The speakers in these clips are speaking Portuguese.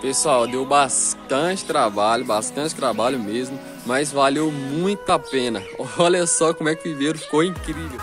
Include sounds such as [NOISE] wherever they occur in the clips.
Pessoal, deu bastante trabalho, bastante trabalho mesmo, mas valeu muito a pena. [LAUGHS] Olha só como é que o viveiro ficou incrível.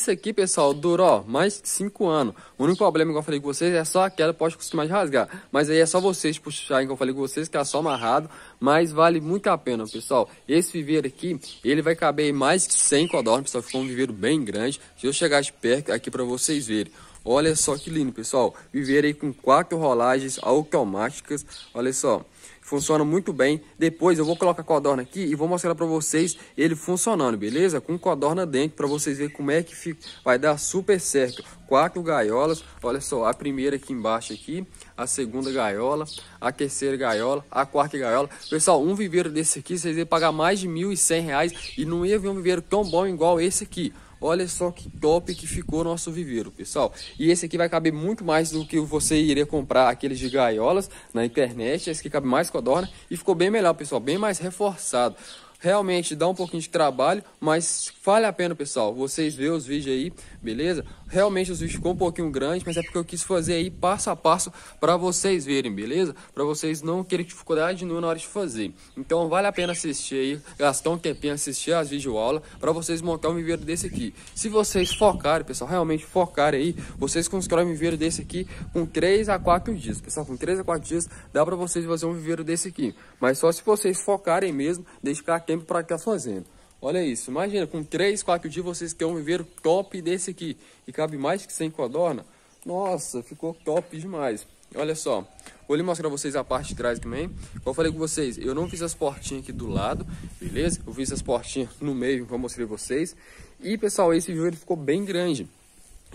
Isso aqui, pessoal, durou mais de 5 anos. O único problema igual eu falei com vocês é só a queda pode costumar rasgar. Mas aí é só vocês puxarem que eu falei com vocês, que é só amarrado. Mas vale muito a pena, pessoal. Esse viveiro aqui, ele vai caber mais de 100 codornas, pessoal. Ficou um viveiro bem grande. Se eu chegar de perto aqui para vocês verem. Olha só que lindo, pessoal. Viveiro aí com quatro rolagens automáticas. Olha só. Funciona muito bem. Depois eu vou colocar a codorna aqui e vou mostrar para vocês ele funcionando, beleza? Com codorna dentro para vocês verem como é que fica. Vai dar super certo. Quatro gaiolas. Olha só, a primeira aqui embaixo aqui, a segunda gaiola, a terceira gaiola, a quarta gaiola. Pessoal, um viveiro desse aqui vocês iam pagar mais de R$ 1.100 e não ia ver um viveiro tão bom igual esse aqui. Olha só que top que ficou nosso viveiro, pessoal. E esse aqui vai caber muito mais do que você iria comprar aqueles de gaiolas na internet. Esse aqui cabe mais a Dorna e ficou bem melhor, pessoal, bem mais reforçado realmente dá um pouquinho de trabalho, mas vale a pena, pessoal. Vocês vê os vídeos aí, beleza? Realmente os vídeos ficou um pouquinho grande, mas é porque eu quis fazer aí passo a passo para vocês verem, beleza? Para vocês não terem dificuldade nenhuma na hora de fazer. Então vale a pena assistir aí, gastar um tempinho assistir as videoaulas para vocês montar um viveiro desse aqui. Se vocês focarem, pessoal, realmente focarem aí, vocês constroem um viveiro desse aqui com 3 a 4 dias. Pessoal, com 3 a 4 dias dá para vocês fazer um viveiro desse aqui. Mas só se vocês focarem mesmo, dedicar tempo para estar fazendo. Olha isso, imagina, com 3, 4 dias vocês querem um viveiro top desse aqui. E cabe mais que 100 codorna. Nossa, ficou top demais. Olha só, vou lhe mostrar vocês a parte de trás também. Como eu falei com vocês, eu não fiz as portinhas aqui do lado, beleza? Eu fiz as portinhas no meio, que eu mostrei vocês. E pessoal, esse viveiro ficou bem grande.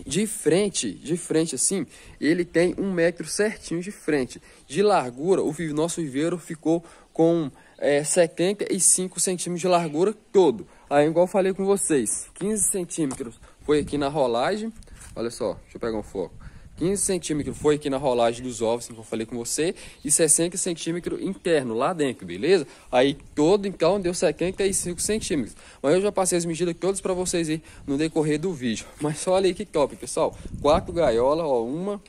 De frente, de frente assim, ele tem um metro certinho de frente. De largura, o nosso viveiro ficou com é, 75 centímetros de largura todo. Aí, igual falei com vocês, 15 centímetros foi aqui na rolagem. Olha só, deixa eu pegar um foco. 15 centímetros foi aqui na rolagem dos ovos, que eu falei com você, e 60 centímetros interno lá dentro, beleza? Aí todo, então, deu 75 centímetros. Mas eu já passei as medidas todas para vocês aí no decorrer do vídeo. [LAUGHS] Mas olha aí que top, pessoal. Quatro gaiolas, ó, uma,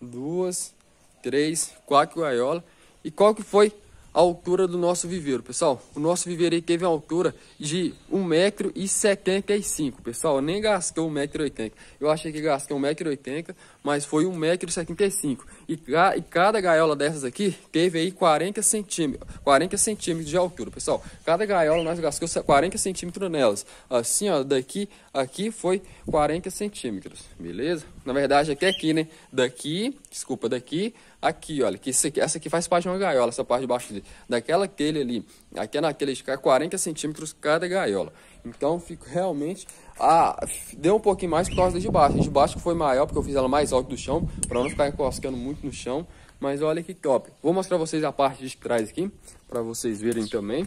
duas, três, quatro gaiolas. E qual que foi a altura do nosso viveiro, pessoal. O nosso viveiro aí teve uma altura de 1,75m, pessoal. Eu nem gastou 1,80m. Eu achei que gastou 1,80m, mas foi 1,75m. E, e cada gaiola dessas aqui teve aí 40 centímetros, 40 centímetros de altura, pessoal. Cada gaiola nós gastamos 40 centímetros nelas. Assim, ó, daqui aqui foi 40 centímetros, beleza? Na verdade, aqui é aqui, né? Daqui, desculpa, daqui, aqui, olha, que aqui, essa aqui faz parte de uma gaiola, essa parte de baixo daquela telha ali. Aqui é naquele de cá, 40 centímetros cada gaiola. Então fico realmente. Ah, deu um pouquinho mais por causa da de baixo. A de baixo foi maior porque eu fiz ela mais alto do chão, para não ficar encoscando muito no chão. Mas olha que top. Vou mostrar vocês a parte de trás aqui, para vocês verem também.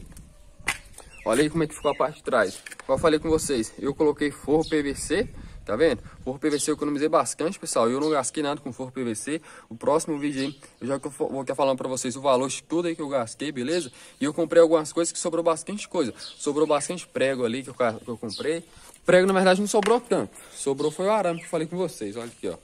Olha aí como é que ficou a parte de trás. Como eu falei com vocês, eu coloquei forro PVC Tá vendo? Forro PVC eu economizei bastante, pessoal. Eu não gastei nada com forro PVC. O próximo vídeo aí, eu já vou estar falando pra vocês o valor de tudo aí que eu gastei, beleza? E eu comprei algumas coisas que sobrou bastante coisa. Sobrou bastante prego ali que eu, que eu comprei. Prego, na verdade, não sobrou tanto. Sobrou foi o arame que eu falei com vocês. Olha aqui, ó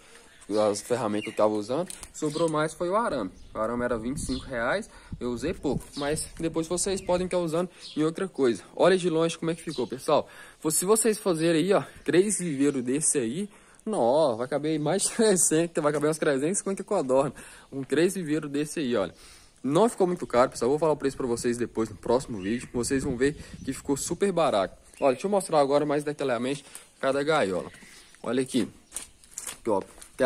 as ferramentas que eu estava usando, sobrou mais foi o arame. O arame era 25 reais, eu usei pouco, mas depois vocês podem estar usando em outra coisa. Olha de longe como é que ficou, pessoal. Se vocês fazerem aí, ó, três viveiros desse aí, não, vai caber mais de [LAUGHS] 300, vai caber uns 350 codorna. Um três viveiros desse aí, olha. Não ficou muito caro, pessoal. Vou falar o preço para vocês depois no próximo vídeo. Vocês vão ver que ficou super barato. Olha, deixa eu mostrar agora mais detalhadamente cada gaiola. Olha aqui. Ó,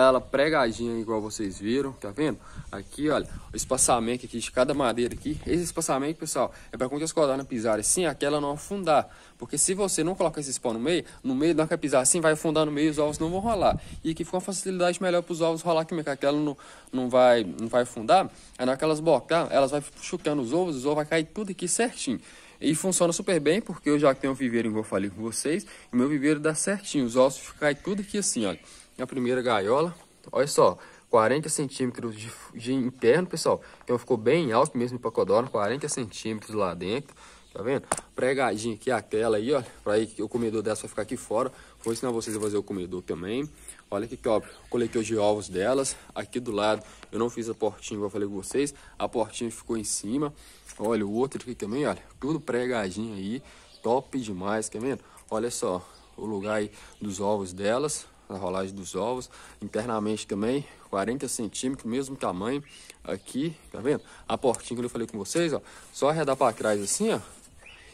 ela pregadinha igual vocês viram, tá vendo? Aqui, olha, o espaçamento aqui de cada madeira aqui. Esse espaçamento, pessoal, é para quando as coladas pisarem assim, aquela não afundar. Porque se você não colocar esse spawn no meio, no meio da que pisar assim, vai afundar no meio, os ovos não vão rolar. E aqui fica uma facilidade melhor para os ovos rolar aqui, porque aquela não, não, vai, não vai afundar. Aí é na hora que elas bocar, tá? elas vai chutando os ovos, os ovos vai cair tudo aqui certinho. E funciona super bem, porque eu já tenho um viveiro, igual eu falei com vocês, e meu viveiro dá certinho, os ossos ficam tudo aqui assim, olha a primeira gaiola. Olha só, 40 centímetros de, de interno, pessoal. Então ficou bem alto mesmo para pacodoro, 40 centímetros lá dentro. Tá vendo? Pregadinho aqui a tela aí, ó. Pra aí que o comedor dessa vai ficar aqui fora. Vou ensinar vocês a fazer o comedor também. Olha aqui que óbvio, coletei os ovos delas. Aqui do lado eu não fiz a portinha, igual eu falei com vocês. A portinha ficou em cima. Olha o outro aqui também, olha. Tudo pregadinho aí. Top demais, tá vendo? Olha só o lugar aí dos ovos delas na rolagem dos ovos. Internamente também, 40 centímetros, mesmo tamanho aqui, tá vendo? A portinha que eu falei com vocês, ó, só arredar para trás assim, ó,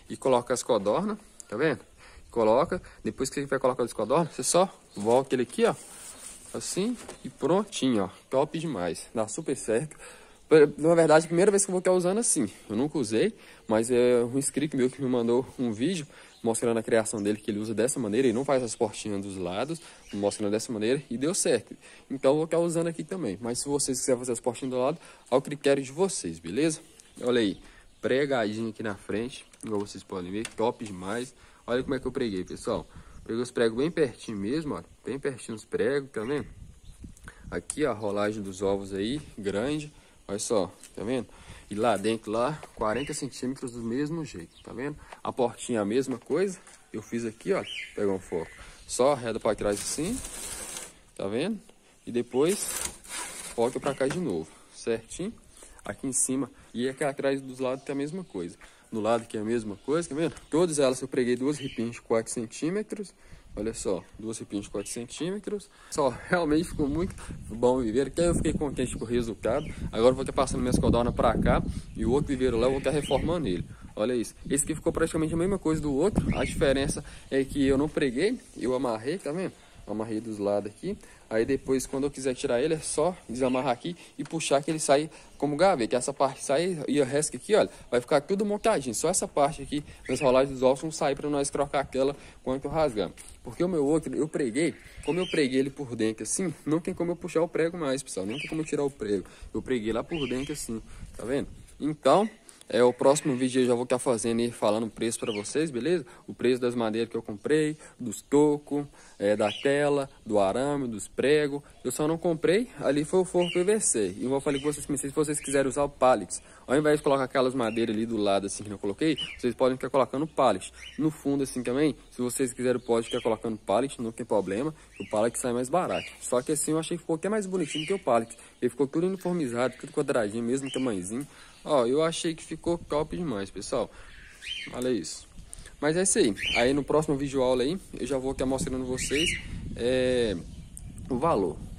e coloca as codornas, tá vendo? Coloca, depois que você vai colocar as codornas, você só volta ele aqui, ó, assim, e prontinho, ó, top demais, dá super certo. Na verdade, a primeira vez que eu vou estar usando assim. Eu nunca usei, mas é um inscrito meu que me mandou um vídeo mostrando a criação dele que ele usa dessa maneira e não faz as portinhas dos lados, mostrando dessa maneira e deu certo. Então vou estar usando aqui também, mas se vocês quiserem fazer as portinhas do lado, ao critério de vocês, beleza? Olha aí, pregadinho aqui na frente, igual vocês podem ver, top demais. Olha como é que eu preguei, pessoal. Peguei os pregos bem pertinho mesmo, ó, bem pertinho os pregos, tá vendo? Aqui ó, a rolagem dos ovos aí, grande Olha só, tá vendo? E lá dentro, lá, 40 centímetros do mesmo jeito, tá vendo? A portinha a mesma coisa. Eu fiz aqui, ó, pegar um foco. Só reda para trás assim, tá vendo? E depois volta para cá de novo, certinho? Aqui em cima e aqui atrás dos lados tem a mesma coisa no lado que é a mesma coisa, tá vendo? Todas elas eu preguei duas ripinhas de 4 centímetros. Olha só, duas ripinhas de 4 centímetros. Só, realmente ficou muito bom o viveiro. Que eu fiquei contente com o resultado. Agora vou estar passando minha escaldona para cá e o outro viveiro lá eu vou estar reformando ele. Olha isso. Esse aqui ficou praticamente a mesma coisa do outro. A diferença é que eu não preguei, eu amarrei, tá vendo? Amarrei dos lados aqui. Aí depois, quando eu quiser tirar ele, é só desamarrar aqui e puxar que ele sai como gaveta. Essa parte sai e o resto aqui, olha, vai ficar tudo montadinho. Só essa parte aqui das rolagens dos ossos não sai para nós trocar aquela quando rasgamos. Porque o meu outro, eu preguei, como eu preguei ele por dentro assim, não tem como eu puxar o prego mais, pessoal. Não tem como eu tirar o prego. Eu preguei lá por dentro assim, tá vendo? Então, é, o próximo vídeo eu já vou estar fazendo e falando o preço para vocês, beleza? O preço das madeiras que eu comprei, dos tocos, é, da tela, do arame, dos pregos. Eu só não comprei, ali foi o forro PVC. E eu falei com vocês, se vocês quiserem usar o pallet, ao invés de colocar aquelas madeiras ali do lado assim que eu coloquei, vocês podem ficar colocando pallet. No fundo assim também, se vocês quiserem, pode ficar colocando pallet, não tem problema. O pallet sai mais barato. Só que assim eu achei que ficou até mais bonitinho que o pallet. Ele ficou tudo uniformizado, tudo quadradinho, mesmo tamanhozinho. Ó, eu achei que ficou top demais, pessoal. Olha isso. Mas é isso aí. Aí no próximo vídeo aula aí, eu já vou estar mostrando vocês é, o valor.